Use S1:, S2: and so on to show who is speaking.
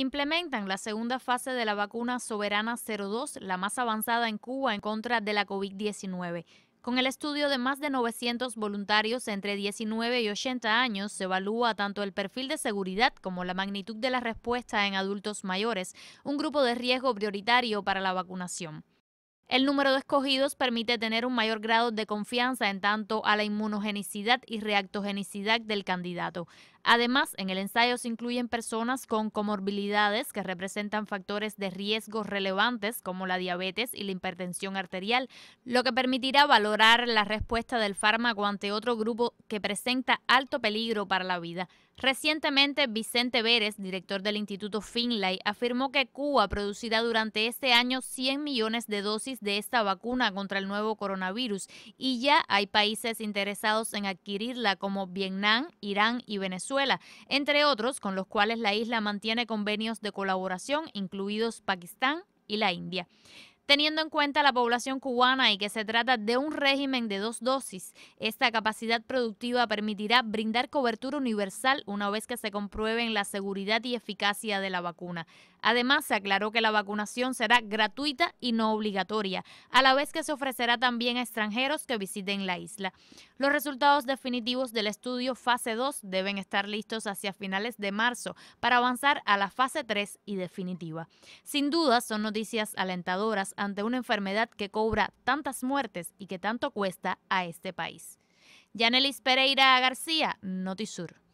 S1: implementan la segunda fase de la vacuna Soberana 02, la más avanzada en Cuba en contra de la COVID-19. Con el estudio de más de 900 voluntarios entre 19 y 80 años, se evalúa tanto el perfil de seguridad como la magnitud de la respuesta en adultos mayores, un grupo de riesgo prioritario para la vacunación. El número de escogidos permite tener un mayor grado de confianza en tanto a la inmunogenicidad y reactogenicidad del candidato. Además, en el ensayo se incluyen personas con comorbilidades que representan factores de riesgo relevantes como la diabetes y la hipertensión arterial, lo que permitirá valorar la respuesta del fármaco ante otro grupo que presenta alto peligro para la vida. Recientemente, Vicente Vélez, director del Instituto Finlay, afirmó que Cuba producirá durante este año 100 millones de dosis de esta vacuna contra el nuevo coronavirus y ya hay países interesados en adquirirla como Vietnam, Irán y Venezuela entre otros con los cuales la isla mantiene convenios de colaboración, incluidos Pakistán y la India. Teniendo en cuenta la población cubana y que se trata de un régimen de dos dosis, esta capacidad productiva permitirá brindar cobertura universal una vez que se comprueben la seguridad y eficacia de la vacuna. Además, se aclaró que la vacunación será gratuita y no obligatoria, a la vez que se ofrecerá también a extranjeros que visiten la isla. Los resultados definitivos del estudio fase 2 deben estar listos hacia finales de marzo para avanzar a la fase 3 y definitiva. Sin duda, son noticias alentadoras ante una enfermedad que cobra tantas muertes y que tanto cuesta a este país. Yanelis Pereira García, Notisur.